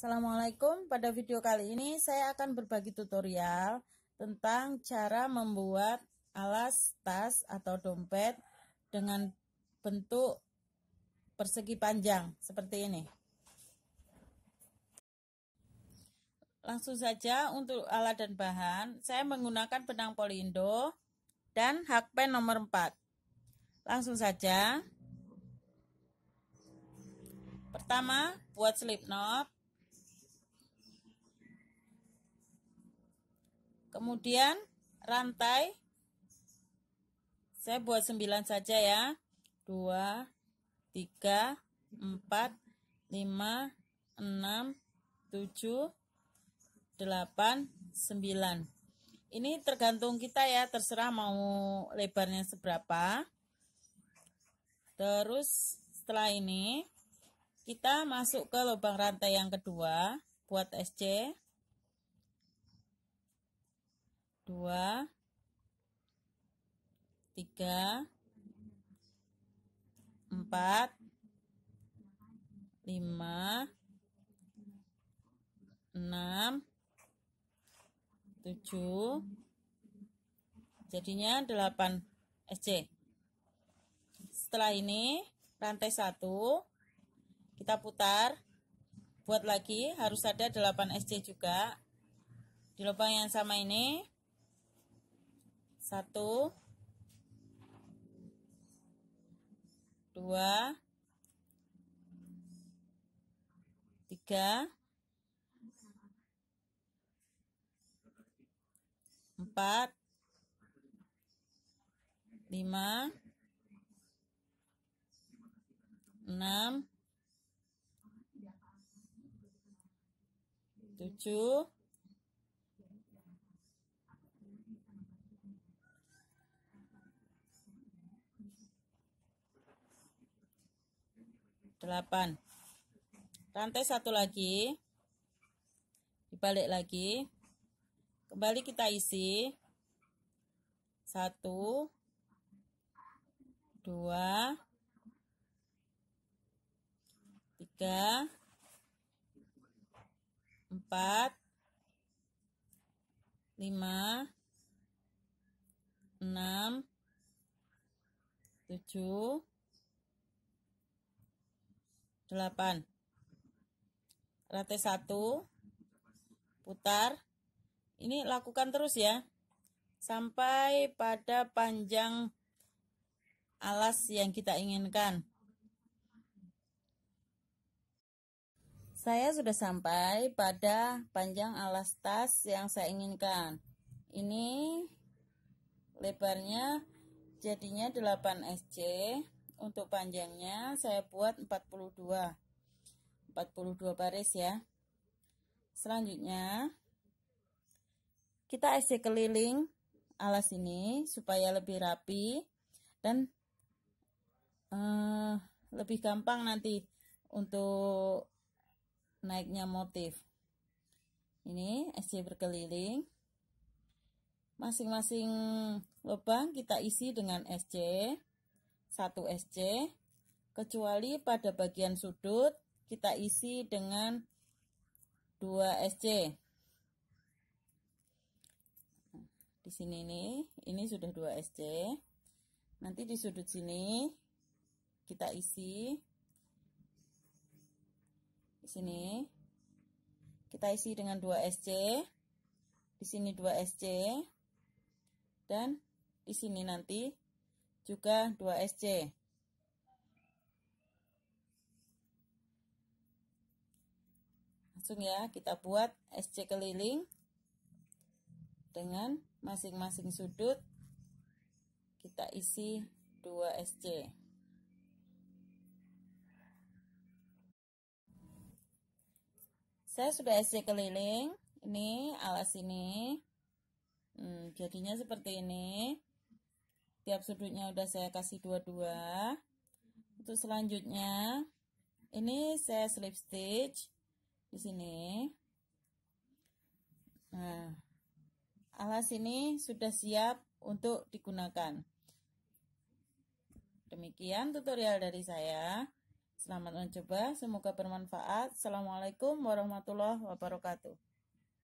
Assalamualaikum, pada video kali ini saya akan berbagi tutorial tentang cara membuat alas tas atau dompet dengan bentuk persegi panjang seperti ini. Langsung saja untuk alat dan bahan, saya menggunakan benang polindo dan hakpen nomor 4. Langsung saja. Pertama, buat slip knot. Kemudian rantai saya buat 9 saja ya. 2 3 4 5 6 7 8 9. Ini tergantung kita ya, terserah mau lebarnya seberapa. Terus setelah ini kita masuk ke lubang rantai yang kedua buat SC. 2 3 4 5 6 7 jadinya 8 SC setelah ini rantai 1 kita putar buat lagi harus ada 8 SC juga di lubang yang sama ini satu, dua, tiga, empat, lima, enam, tujuh, 8 rantai satu lagi dibalik lagi kembali kita isi 1 2 3 4 5 6 7 8 rantai 1 putar ini lakukan terus ya sampai pada panjang alas yang kita inginkan saya sudah sampai pada panjang alas tas yang saya inginkan ini lebarnya jadinya 8 SC untuk panjangnya saya buat 42 42 baris ya selanjutnya kita sc keliling alas ini supaya lebih rapi dan uh, lebih gampang nanti untuk naiknya motif ini sc berkeliling masing-masing lubang kita isi dengan SC 1 SC kecuali pada bagian sudut kita isi dengan 2 SC. di sini ini, ini sudah 2 SC. Nanti di sudut sini kita isi di sini kita isi dengan 2 SC. Di sini 2 SC dan di sini nanti juga 2SC. Langsung ya, kita buat SC keliling dengan masing-masing sudut kita isi 2 SC. Saya sudah SC keliling, ini alas ini. Hmm, jadinya seperti ini tiap sudutnya udah saya kasih dua-dua untuk selanjutnya ini saya slip stitch di sini nah alas ini sudah siap untuk digunakan demikian tutorial dari saya selamat mencoba semoga bermanfaat assalamualaikum warahmatullahi wabarakatuh